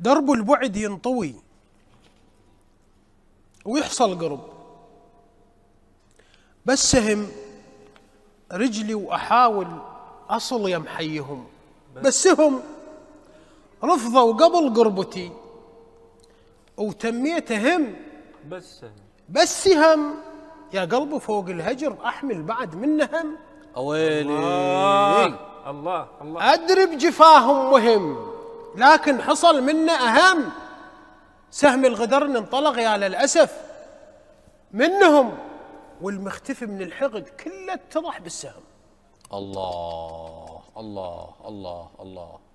درب البعد ينطوي ويحصل قرب بسهم رجلي وأحاول أصل يمحيهم بسهم رفضوا قبل قربتي وتميتهم بسهم بسهم يا قلبي فوق الهجر أحمل بعد منهم أويلي الله الله, الله أدري بجفاهم مهم لكن حصل منا أهم سهم الغدر انطلق يا للأسف منهم والمختفي من الحقد كله اتضح بالسهم الله الله الله الله, الله